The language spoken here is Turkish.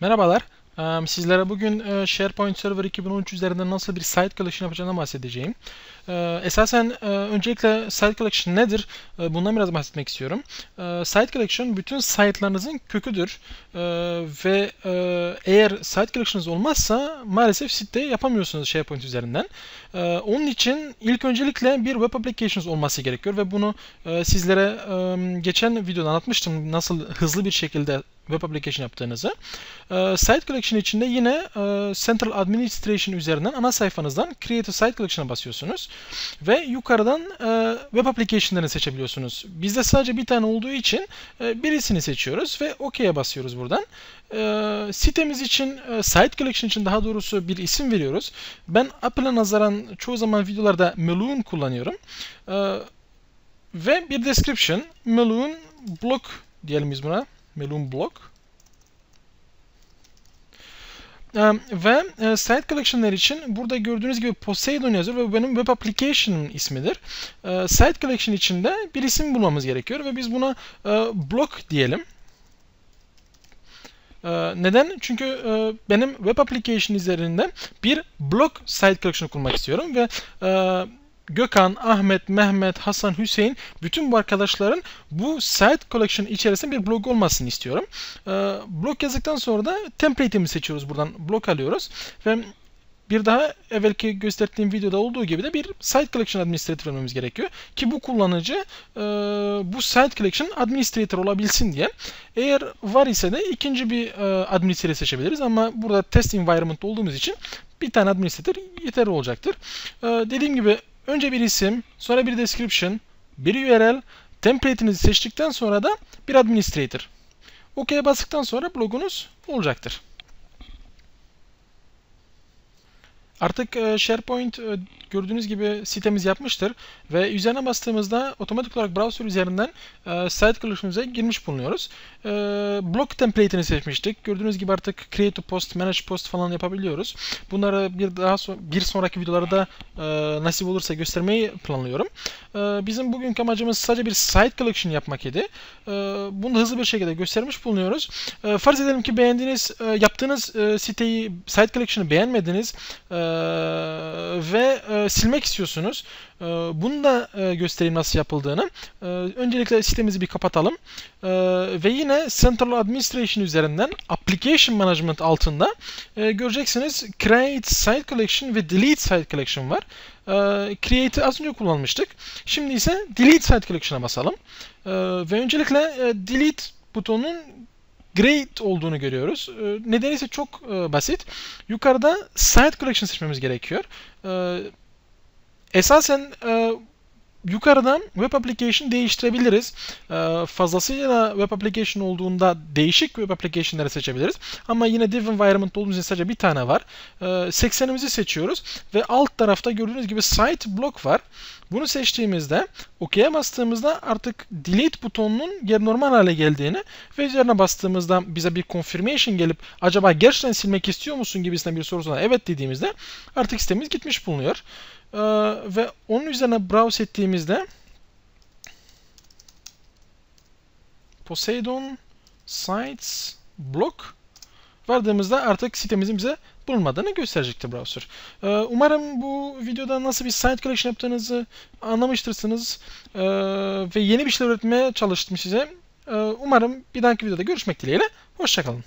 Merhabalar. Sizlere bugün SharePoint Server 2013 üzerinden nasıl bir site collection yapacağını bahsedeceğim. Esasen öncelikle site collection nedir? Bundan biraz bahsetmek istiyorum. Site collection bütün site'larınızın köküdür. Ve eğer site collection'ınız olmazsa maalesef site yapamıyorsunuz SharePoint üzerinden. Onun için ilk öncelikle bir web applications olması gerekiyor ve bunu sizlere geçen videoda anlatmıştım. Nasıl hızlı bir şekilde web application yaptığınızı ee, site collection içinde yine e, central administration üzerinden ana sayfanızdan create a site collection'a basıyorsunuz ve yukarıdan e, web application'larını seçebiliyorsunuz. Bizde sadece bir tane olduğu için e, birisini seçiyoruz ve OK'ye basıyoruz buradan. sitemiz için site collection için daha doğrusu bir isim veriyoruz. Ben Apple'a nazaran çoğu zaman videolarda Meloon kullanıyorum. ve bir description Meloon block diyelim biz buna. Melun melunblok ve e, site Collectionler için burada gördüğünüz gibi Poseidon yazıyor ve bu benim web application ismidir. E, site collection içinde bir isim bulmamız gerekiyor ve biz buna e, block diyelim. E, neden? Çünkü e, benim web application üzerinde bir block site collection kurmak istiyorum ve e, Gökhan, Ahmet, Mehmet, Hasan, Hüseyin bütün bu arkadaşların bu site collection içerisinde bir blog olmasını istiyorum. E, blog yazdıktan sonra da template'imi seçiyoruz buradan. Blog alıyoruz ve bir daha evvelki gösterdiğim videoda olduğu gibi de bir Site Collection Administrator vermemiz gerekiyor. Ki bu kullanıcı e, bu Site Collection Administrator olabilsin diye. Eğer var ise de ikinci bir e, administrator seçebiliriz ama burada test environment olduğumuz için bir tane administrator yeterli olacaktır. E, dediğim gibi Önce bir isim, sonra bir description, bir URL, template'inizi seçtikten sonra da bir administrator. OK'ye bastıktan sonra blogunuz olacaktır. Artık e, SharePoint e, gördüğünüz gibi sitemiz yapmıştır ve üzerine bastığımızda otomatik olarak browser üzerinden e, site kılışımıza girmiş bulunuyoruz. Blog template'ini seçmiştik. Gördüğünüz gibi artık create to post, manage post falan yapabiliyoruz. Bunları bir daha so bir sonraki videolarda nasip olursa göstermeyi planlıyorum. Bizim bugünkü amacımız sadece bir site collection yapmak idi. Bunu hızlı bir şekilde göstermiş bulunuyoruz. Farz edelim ki beğendiğiniz, yaptığınız siteyi, site collection'ı beğenmediniz ee, ve e, silmek istiyorsunuz. E, bunu da e, göstereyim nasıl yapıldığını. E, öncelikle sitemizi bir kapatalım. E, ve yine Central Administration üzerinden Application Management altında e, göreceksiniz Create Site Collection ve Delete Site Collection var. E, Create'i az önce kullanmıştık. Şimdi ise Delete Site Collection'a basalım. E, ve öncelikle e, Delete butonun great olduğunu görüyoruz. Ee, nedeni ise çok e, basit. Yukarıda site collection seçmemiz gerekiyor. Ee, esasen e, yukarıdan web application değiştirebiliriz. Ee, fazlasıyla web application olduğunda değişik web application'ları seçebiliriz. Ama yine dev environment olduğumuz için sadece bir tane var. Ee, 80'imizi seçiyoruz ve alt tarafta gördüğünüz gibi site block var. Bunu seçtiğimizde OK'ye bastığımızda artık delete butonunun yer normal hale geldiğini ve üzerine bastığımızda bize bir confirmation gelip acaba gerçekten silmek istiyor musun gibisinden bir soru sorana evet dediğimizde artık sitemiz gitmiş bulunuyor. Ee, ve onun üzerine browse ettiğimizde Poseidon Sites Block vardığımızda artık sitemizin bize bulunmadığını gösterecektir browser. Ee, umarım bu videoda nasıl bir site collection yaptığınızı anlamıştırsınız ee, ve yeni bir şeyler üretmeye çalıştım size. Ee, umarım bir dahaki videoda görüşmek dileğiyle. Hoşçakalın.